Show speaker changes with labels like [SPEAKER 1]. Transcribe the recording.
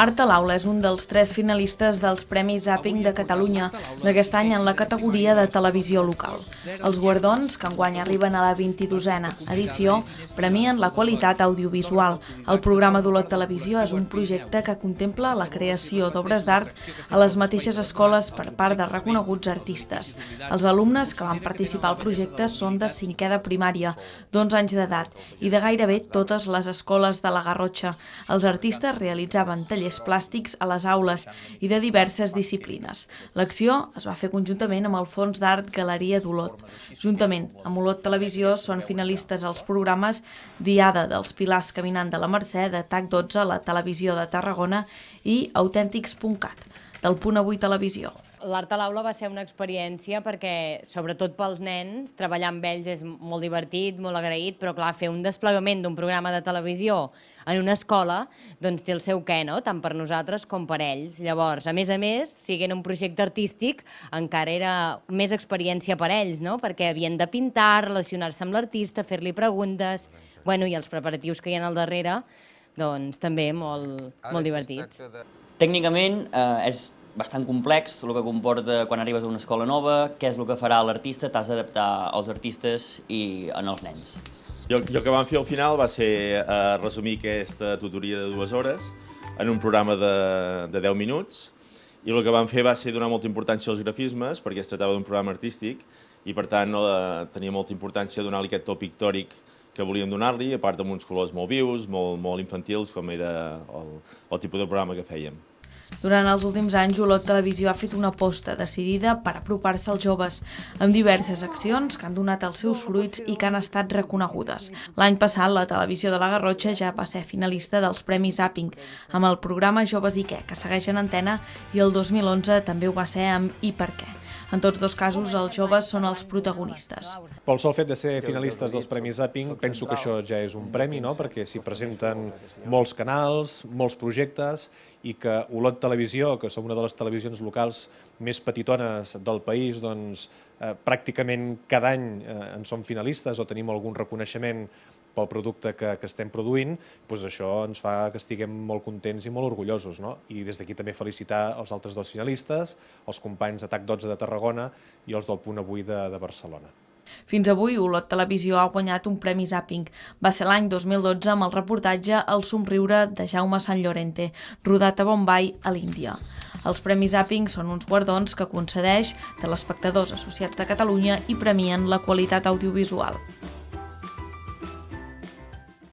[SPEAKER 1] Art a l'aula és un dels tres finalistes dels Premis Zapping de Catalunya d'aquest any en la categoria de televisió local. Els guardons, que enguany arriben a la 22a edició, premien la qualitat audiovisual. El programa d'Olot Televisió és un projecte que contempla la creació d'obres d'art a les mateixes escoles per part de reconeguts artistes. Els alumnes que van participar al projecte són de cinquè de primària, d'11 anys d'edat, i de gairebé totes les escoles de la Garrotxa. Els artistes realitzaven tallers tallers plàstics a les aules i de diverses disciplines. L'acció es va fer conjuntament amb el Fons d'Art Galeria d'Olot. Juntament amb Olot Televisió són finalistes els programes Diada dels Pilars Caminant de la Mercè, de TAC12, la Televisió de Tarragona i Autèntics.cat, del Punt Avui Televisió.
[SPEAKER 2] L'art a l'aula va ser una experiència perquè, sobretot pels nens, treballar amb ells és molt divertit, molt agraït, però clar, fer un desplegament d'un programa de televisió en una escola doncs té el seu què, no? tant per nosaltres com per ells. Llavors, a més a més, siguent un projecte artístic, encara era més experiència per ells, no? perquè havien de pintar, relacionar-se amb l'artista, fer-li preguntes, bueno, i els preparatius que hi ha al darrere, doncs també molt, molt divertits.
[SPEAKER 1] Tècnicament eh, és bastant complex, el que comporta quan arribes a una escola nova, què és el que farà l'artista, t'has d'adaptar als artistes i en els nens.
[SPEAKER 3] Jo, jo el que vam fer al final va ser eh, resumir aquesta tutoria de dues hores en un programa de, de 10 minuts i el que vam fer va ser donar molta importància als grafismes perquè es tractava d'un programa artístic i per tant eh, tenia molta importància donar-li aquest to pictòric que volíem donar-li, a part amb uns colors molt vius, molt, molt infantils, com era el, el tipus de programa que fèiem.
[SPEAKER 1] Durant els últims anys, Olot Televisió ha fet una aposta decidida per apropar-se als joves, amb diverses accions que han donat els seus fruits i que han estat reconegudes. L'any passat, la televisió de la Garrotxa ja va ser finalista dels Premis Apping, amb el programa Joves i què, que segueix en antena, i el 2011 també ho va ser amb I per què. En tots dos casos, els joves són els protagonistes.
[SPEAKER 4] Pel sol fet de ser finalistes dels Premis Zapping, penso que això ja és un premi, no? perquè s'hi presenten molts canals, molts projectes, i que Olot Televisió, que som una de les televisions locals més petitones del país, doncs, eh, pràcticament cada any eh, en som finalistes o tenim algun reconeixement pel producte que, que estem produint, doncs això ens fa que estiguem molt contents i molt orgullosos. No? I des d'aquí també felicitar els altres dos finalistes, els companys d'Atac 12 de Tarragona i els del Punt Avui de, de Barcelona.
[SPEAKER 1] Fins avui, Olot Televisió ha guanyat un Premi Zapping. Va ser l'any 2012 amb el reportatge El somriure de Jaume Sant Llorente, rodat a Bombay, a l'Índia. Els Premis Zapping són uns guardons que concedeix de l'espectadors associats de Catalunya i premien la qualitat audiovisual.